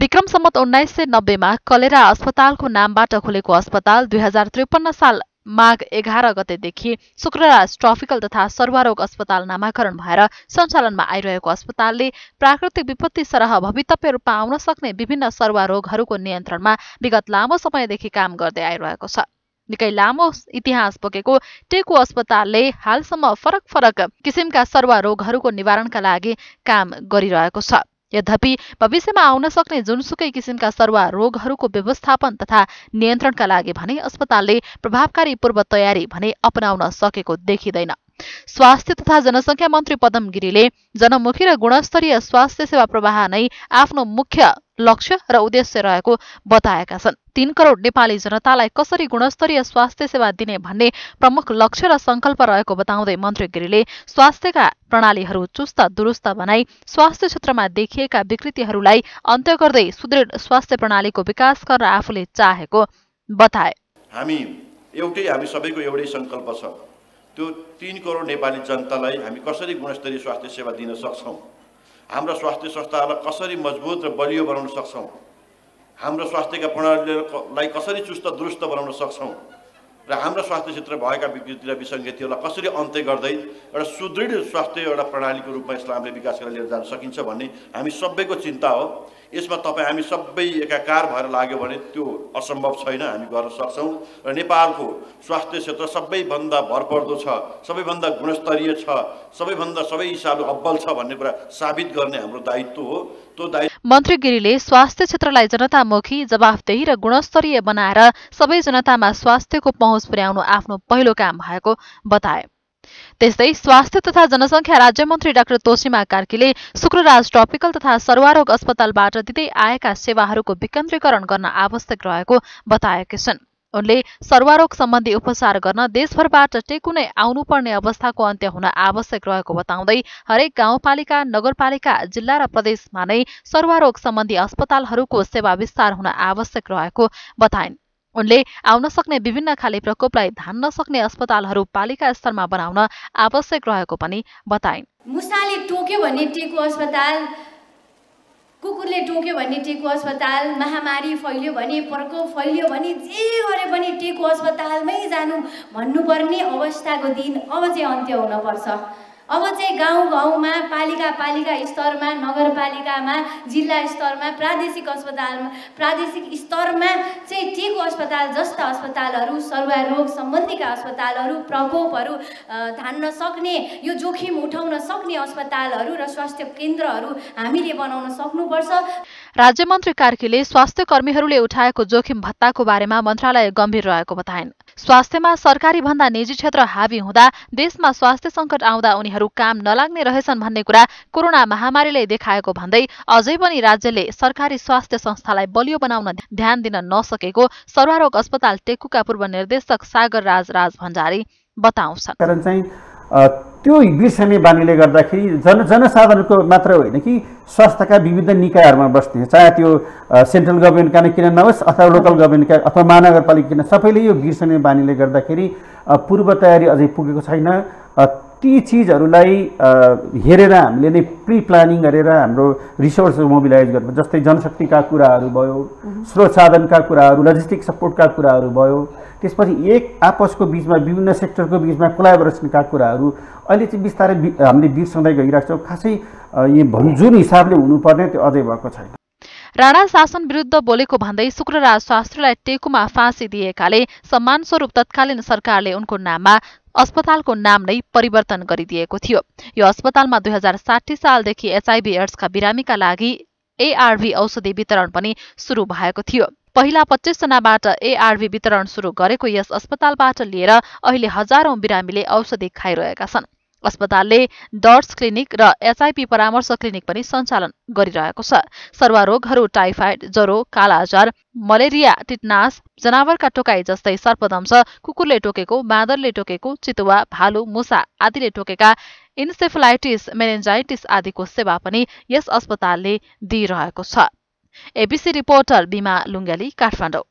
विक्रम सम्मत उन्नाइस सय नब्बेमा कलेरा अस्पतालको नामबाट खोलेको अस्पताल दुई हजार त्रिपन्न साल माघ एघार गतेदेखि शुक्रराज ट्रफिकल तथा सर्वारोग अस्पताल नामाकरण भएर सञ्चालनमा आइरहेको अस्पतालले प्राकृतिक विपत्ति सरह भवितव्य रूपमा आउन सक्ने विभिन्न सर्वारोगहरूको नियन्त्रणमा विगत लामो समयदेखि काम गर्दै आइरहेको छ निकै लामो इतिहास बोकेको टेकु अस्पतालले हालसम्म फरक फरक किसिमका सर्वारोगहरूको निवारणका लागि काम गरिरहेको छ यद्यपि भविष्यमा आउन सक्ने जुनसुकै किसिमका सरुवा रोगहरूको व्यवस्थापन तथा नियन्त्रणका लागि भने अस्पतालले प्रभावकारी पूर्व तयारी भने अपनाउन सकेको देखिँदैन स्वास्थ्य तथा जनसङ्ख्या मन्त्री पदम गिरीले जनमुखी र गुणस्तरीय स्वास्थ्य सेवा प्रवाह नै आफ्नो मुख्य लक्ष्य र उद्देश्य रहेको बताएका छन् तीन करोड नेपाली जनतालाई कसरी गुणस्तरीय स्वास्थ्य सेवा दिने भन्ने प्रमुख लक्ष्य र संकल्प रहेको बताउँदै मन्त्री गिरीले स्वास्थ्यका प्रणालीहरू चुस्त दुरुस्त बनाई स्वास्थ्य क्षेत्रमा देखिएका विकृतिहरूलाई अन्त्य गर्दै सुदृढ स्वास्थ्य प्रणालीको विकास गर्न आफूले चाहेको बताए हामी एउटै हामी सबैको एउटै सङ्कल्प छ त्यो तिन करोड नेपाली जनतालाई हामी कसरी गुणस्तरीय स्वास्थ्य सेवा दिन सक्छौँ हाम्रो स्वास्थ्य संस्थाहरूलाई कसरी मजबुत र बलियो बनाउन सक्छौँ हाम्रो स्वास्थ्यका प्रणालीलाई कसरी चुस्त दुरुस्त बनाउन सक्छौँ र हाम्रो स्वास्थ्य क्षेत्र भएका विकृति र विसङ्गतिहरूलाई कसरी अन्त्य गर्दै एउटा सुदृढ स्वास्थ्य एउटा प्रणालीको रूपमा यसलाई हामीले विकास गरेर लिएर जान सकिन्छ भन्ने हामी सबैको चिन्ता हो यसमा तपाईँ हामी सबै एकाकार भएर लाग्यो भने त्यो असम्भव छैन हामी गर्न सक्छौँ र नेपालको स्वास्थ्य क्षेत्र सबैभन्दा भरपर्दो छ सबैभन्दा गुणस्तरीय छ सबैभन्दा सबै हिसाबले अब्बल छ भन्ने कुरा साबित गर्ने हाम्रो दायित्व हो त्यो दायित्व मन्त्री गिरीले स्वास्थ्य क्षेत्रलाई जनतामुखी जवाफदेही र गुणस्तरीय बनाएर सबै जनतामा स्वास्थ्यको पहुँच पुर्याउनु आफ्नो पहिलो काम भएको बताए त्यस्तै स्वास्थ्य तथा जनसङ्ख्या राज्य मन्त्री डाक्टर तोसिमा कार्कीले शुक्रराज ट्रपिकल तथा सर्वारोग अस्पतालबाट दिँदै आएका सेवाहरूको विकेन्द्रीकरण गर्न आवश्यक रहेको बताएकी छन् उनले सर्वारोग सम्बन्धी उपचार गर्न देशभरबाट नै आउनुपर्ने अवस्थाको अन्त्य हुन आवश्यक रहेको बताउँदै हरेक गाउँपालिका नगरपालिका जिल्ला र प्रदेशमा नै सर्वारोग सम्बन्धी अस्पतालहरूको सेवा विस्तार हुन आवश्यक रहेको बताइन् उनले आउन सक्ने विभिन्न खाले प्रकोपलाई धान्न सक्ने अस्पतालहरू पालिका स्तरमा बनाउन आवश्यक रहेको पनि बताइन् मुसाले टोक्यो भने टेको अस्पताल कुकुरले टोक्यो भने टेको अस्पताल महामारी फैलियो भने प्रकोप फैलियो भने जे गरे पनि टेको अस्पतालमै जानु भन्नुपर्ने अवस्थाको दिन अब चाहिँ अन्त्य हुनपर्छ अब चाहिँ गाउँ गाउँमा पालिका पालिका स्तरमा नगरपालिकामा जिल्ला स्तरमा प्रादेशिक अस्पतालमा प्रादेशिक स्तरमा चाहिँ टेको अस्पताल जस्ता अस्पतालहरू सरुवा रोग सम्बन्धीका अस्पतालहरू प्रकोपहरू धान्न सक्ने यो जोखिम उठाउन सक्ने अस्पतालहरू र स्वास्थ्य केन्द्रहरू हामीले बनाउन सक्नुपर्छ राज्य मन्त्री कार्कीले स्वास्थ्य कर्मीहरूले उठाएको जोखिम भत्ताको बारेमा मन्त्रालय गम्भीर रहेको बताइन् स्वास्थ्यमा सरकारी भन्दा निजी क्षेत्र हावी हुँदा देशमा स्वास्थ्य संकट आउँदा उनीहरू काम नलाग्ने रहेछन् भन्ने कुरा कोरोना महामारीले देखाएको भन्दै अझै पनि राज्यले सरकारी स्वास्थ्य संस्थालाई बलियो बनाउन ध्यान दिन नसकेको सर्वारोग अस्पताल टेकुका पूर्व निर्देशक सागर राज राज भण्डारी बताउँछन् त्यो बिर्सामी बानीले गर्दाखेरि जन जनसाधारणको मात्र होइन कि स्वास्थ्यका विविध निकायहरूमा बस्ने चाहे त्यो सेन्ट्रल गभर्मेन्टका नै किन नहोस् अथवा लोकल गभर्मेन्टका अथवा महानगरपालिका किन सबैले यो बिर्सने बानीले गर्दाखेरि पूर्व तयारी अझै पुगेको छैन ती चिजहरूलाई हेरेर हामीले नै प्रि प्लानिङ गरेर हाम्रो रिसोर्स मोबिलाइज गर्नु जस्तै जनशक्तिका कुराहरू भयो स्रोत साधनका कुराहरू लजिस्टिक सपोर्टका कुराहरू भयो त्यसपछि एक आपसको बिचमा विभिन्न सेक्टरको बिचमा कोलाबोरेसनका कुराहरू अहिले चाहिँ बिस्तारै हामीले बिर्सँदै गइरहेको छौँ खासै यो जुन हिसाबले हुनुपर्ने त्यो अझै भएको छैन राणा शासन विरुद्ध बोलेको भन्दै शुक्रराज शास्त्रीलाई टेकुमा फाँसी दिएकाले सम्मानस्वरूप तत्कालीन सरकारले उनको नाममा अस्पतालको नाम नै परिवर्तन गरिदिएको थियो यो अस्पतालमा दुई हजार साठी सालदेखि एचआइभी एड्सका बिरामीका लागि एआरभी औषधि वितरण पनि सुरु भएको थियो पहिला पच्चिसजनाबाट एआरभी वितरण सुरु गरेको यस अस्पतालबाट लिएर अहिले हजारौं बिरामीले औषधि खाइरहेका छन् अस्पतालले डर्स क्लिनिक र एचआइपी परामर्श क्लिनिक पनि सञ्चालन गरिरहेको छ सर्वारोगहरू टाइफाइड ज्वरो कालाजार मलेरिया टिटनास जनावरका टोकाई जस्तै सर्पदंश कुकुरले टोकेको बाँदरले टोकेको चितुवा भालु मुसा आदिले टोकेका इन्सेफलाइटिस मेनेन्जाइटिस आदिको सेवा पनि यस अस्पतालले दिइरहेको छ एबिसी रिपोर्टर बिमा लुङ्गाली काठमाडौँ